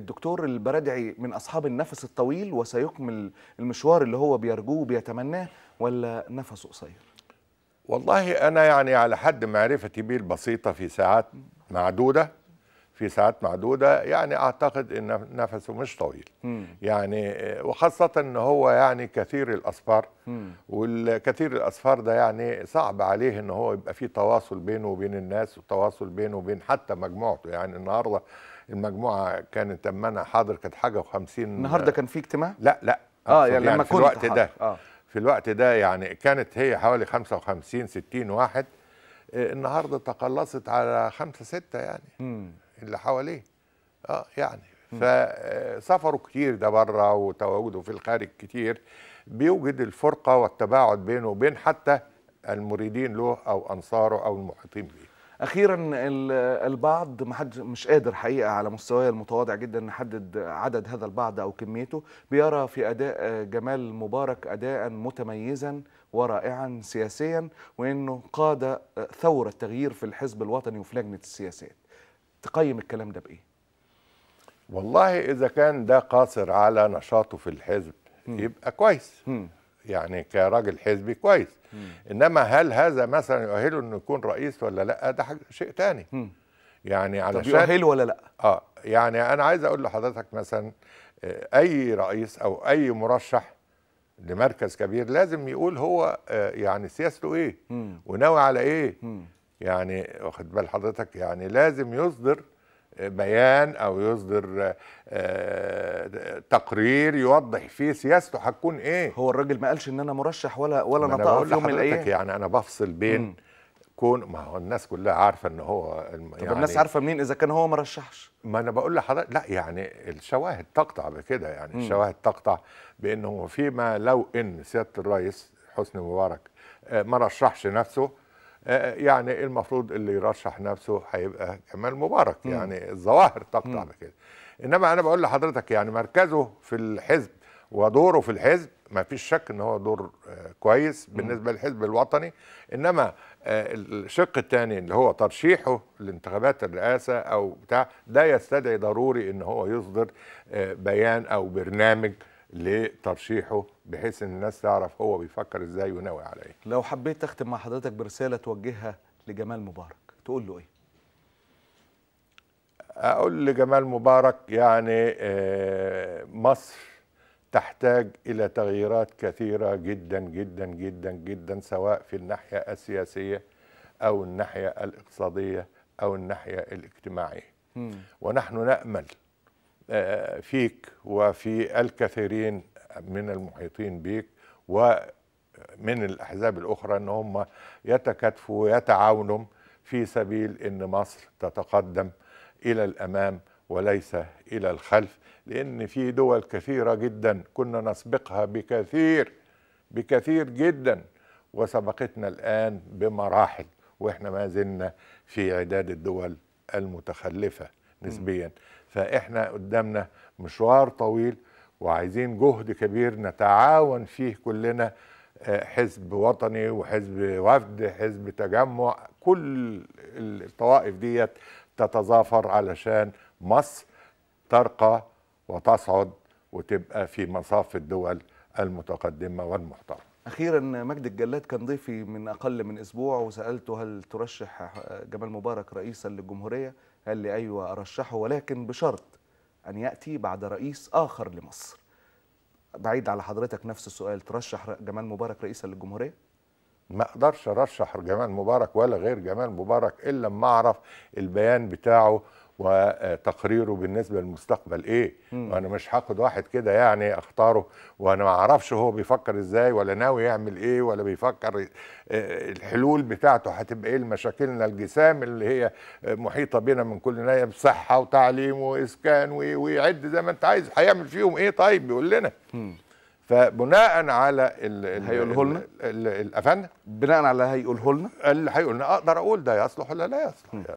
الدكتور البرادعي من اصحاب النفس الطويل وسيكمل المشوار اللي هو بيرجوه وبيتمناه ولا نفسه قصير والله انا يعني على حد معرفتي بيه البسيطه في ساعات معدوده في ساعات معدودة يعني أعتقد أن نفسه مش طويل مم. يعني وخاصة أن هو يعني كثير الأصفار والكثير الأصفار ده يعني صعب عليه أن هو يبقى فيه تواصل بينه وبين الناس وتواصل بينه وبين حتى مجموعته يعني النهاردة المجموعة كانت لما أنا حاضر كانت حاجة و50 النهاردة كان في اجتماع؟ لا لا اه يعني, يعني كنت في الوقت ده آه. في الوقت ده يعني كانت هي حوالي 55 60 واحد النهارده تقلصت على خمسه سته يعني مم. اللي حواليه اه يعني فسافروا كتير ده بره وتواجدوا في الخارج كتير بيوجد الفرقه والتباعد بينه وبين حتى المريدين له او انصاره او المحيطين به اخيرا البعض محد مش قادر حقيقه على مستواه المتواضع جدا نحدد عدد هذا البعض او كميته بيرى في اداء جمال مبارك اداء متميزا ورائعا سياسيا وانه قاد ثوره تغيير في الحزب الوطني وفي لجنه السياسات تقيم الكلام ده بايه والله اذا كان ده قاصر على نشاطه في الحزب م. يبقى كويس م. يعني كراجل حزبي كويس م. انما هل هذا مثلا يؤهله انه يكون رئيس ولا لا ده شيء تاني م. يعني علشان طب يؤهله ولا لا اه يعني انا عايز اقول لحضرتك مثلا آه، اي رئيس او اي مرشح لمركز كبير لازم يقول هو آه، يعني سياسته ايه وناوي على ايه م. يعني واخد بال حضرتك يعني لازم يصدر بيان او يصدر آه، تقرير يوضح فيه سياسته هتكون ايه هو الراجل ما قالش ان انا مرشح ولا ولا نطق في يوم من الايام يعني انا بفصل بين م. كون ما هو الناس كلها عارفه ان هو يعني طب الناس عارفه منين اذا كان هو ما رشحش ما انا بقول لحضرتك لا يعني الشواهد تقطع بكده يعني م. الشواهد تقطع بانه فيما لو ان سياده الرئيس حسني مبارك آه، ما رشحش نفسه آه، آه، يعني المفروض اللي يرشح نفسه هيبقى كمال مبارك يعني الظواهر تقطع بكده انما انا بقول لحضرتك يعني مركزه في الحزب ودوره في الحزب ما فيش شك ان هو دور آه، كويس بالنسبه للحزب الوطني انما الشق الثاني اللي هو ترشيحه لانتخابات الرئاسه او بتاع ده يستدعي ضروري ان هو يصدر بيان او برنامج لترشيحه بحيث ان الناس تعرف هو بيفكر ازاي وناوي على ايه. لو حبيت تختم مع حضرتك برساله توجهها لجمال مبارك تقول له ايه؟ اقول لجمال مبارك يعني آه، مصر تحتاج الى تغييرات كثيره جدا جدا جدا جدا سواء في الناحيه السياسيه او الناحيه الاقتصاديه او الناحيه الاجتماعيه. ونحن نامل آه، فيك وفي الكثيرين من المحيطين بيك ومن الأحزاب الأخرى أن هم يتكاتفوا ويتعاونوا في سبيل أن مصر تتقدم إلى الأمام وليس إلى الخلف لأن في دول كثيرة جدا كنا نسبقها بكثير بكثير جدا وسبقتنا الآن بمراحل وإحنا ما زلنا في عداد الدول المتخلفة نسبيا م. فاحنا قدامنا مشوار طويل وعايزين جهد كبير نتعاون فيه كلنا آه، حزب وطني وحزب وفد حزب تجمع كل الطوائف ديت تتظافر علشان مصر ترقى وتصعد وتبقى في مصاف الدول المتقدمة والمحترمة أخيرا مجد الجلاد كان ضيفي من أقل من أسبوع وسألته هل ترشح جمال مبارك رئيسا للجمهورية قال لي أيوة أرشحه ولكن بشرط أن يأتي بعد رئيس آخر لمصر بعيد على حضرتك نفس السؤال ترشح جمال مبارك رئيسا للجمهورية؟ ما اقدرش ارشح جمال مبارك ولا غير جمال مبارك الا لما اعرف البيان بتاعه وتقريره بالنسبه للمستقبل ايه مم. وانا مش هاخد واحد كده يعني اختاره وانا ما اعرفش هو بيفكر ازاي ولا ناوي يعمل ايه ولا بيفكر آه، الحلول بتاعته هتبقى ايه لمشاكلنا الجسام اللي هي محيطه بنا من كل ناحيه بصحه وتعليم واسكان ويعد زي ما انت عايز هيعمل فيهم ايه طيب بيقول لنا مم. فبناء على هيقوله لنا الافندم بناء على هيقوله لنا اللي هيقول لنا اقدر اقول ده يصلح ولا لا يصلح